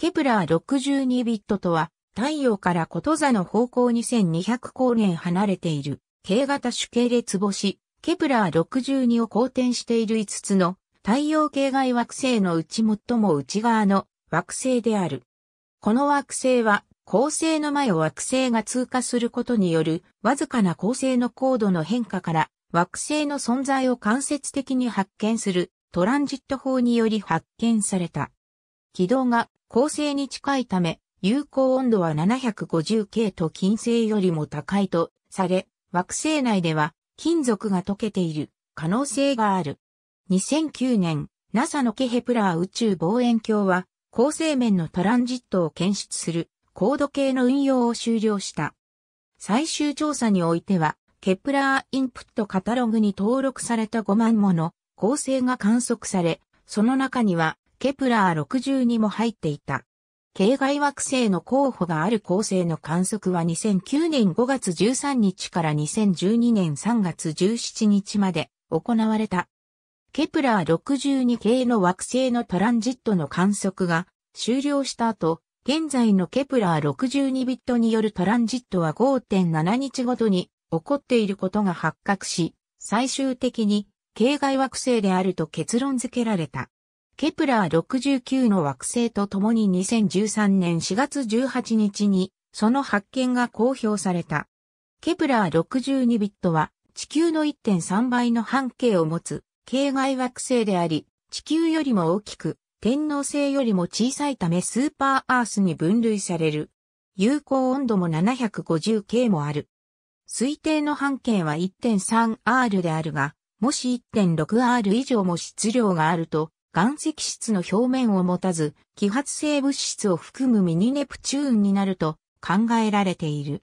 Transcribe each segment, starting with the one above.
ケプラー62ビットとは、太陽からこと座の方向2200光年離れている、K 型主系列星、ケプラー62を公転している5つの太陽系外惑星のうち最も内側の惑星である。この惑星は、恒星の前を惑星が通過することによる、わずかな恒星の高度の変化から、惑星の存在を間接的に発見する、トランジット法により発見された。軌道が恒星に近いため、有効温度は 750K と金星よりも高いとされ、惑星内では金属が溶けている可能性がある。2009年、NASA のケヘプラー宇宙望遠鏡は、恒星面のトランジットを検出する高度計の運用を終了した。最終調査においては、ケプラーインプットカタログに登録された5万もの恒星が観測され、その中にはケプラー62も入っていた。系外惑星の候補がある恒星の観測は2009年5月13日から2012年3月17日まで行われた。ケプラー62系の惑星のトランジットの観測が終了した後、現在のケプラー62ビットによるトランジットは5.7日ごとに起こっていることが発覚し、最終的に系外惑星であると結論付けられた。ケプラー69の惑星と共に2013年4月18日にその発見が公表された。ケプラー62ビットは地球の1.3倍の半径を持つ系外惑星であり、地球よりも大きく天皇星よりも小さいためスーパーアースに分類される。有効温度も 750K もある。推定の半径は 1.3R であるが、もし 1.6R 以上も質量があると、岩石質の表面を持たず、揮発性物質を含むミニネプチューンになると考えられている。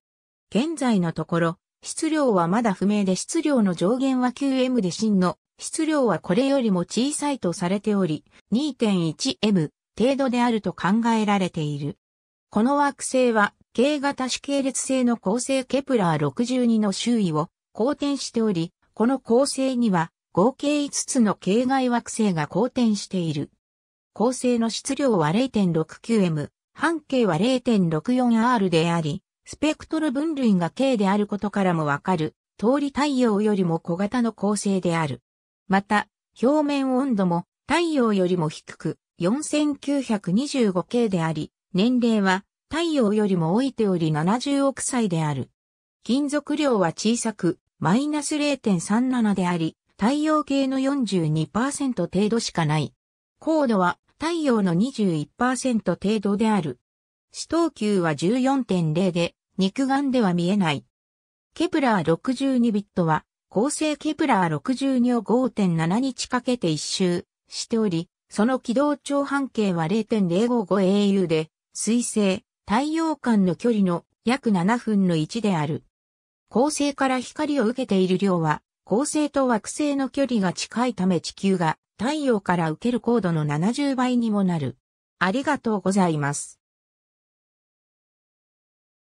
現在のところ、質量はまだ不明で質量の上限は 9M で真の質量はこれよりも小さいとされており、2.1M 程度であると考えられている。この惑星は、K 型主系列性の恒星ケプラー62の周囲を公転しており、この恒星には合計5つの系外惑星が公転している。恒星の質量は 0.69m、半径は 0.64r であり、スペクトル分類が K であることからもわかる、通り太陽よりも小型の恒星である。また、表面温度も太陽よりも低く 4925K であり、年齢は太陽よりも老いており70億歳である。金属量は小さく、マイナス0.37であり、太陽系の42%程度しかない。高度は太陽の21%程度である。四等級は14.0で、肉眼では見えない。ケプラー62ビットは、恒星ケプラー62を5.7日かけて一周しており、その軌道長半径は 0.055au で、水星、太陽間の距離の約7分の1である。恒星から光を受けている量は恒星と惑星の距離が近いため地球が太陽から受ける高度の70倍にもなる。ありがとうございます。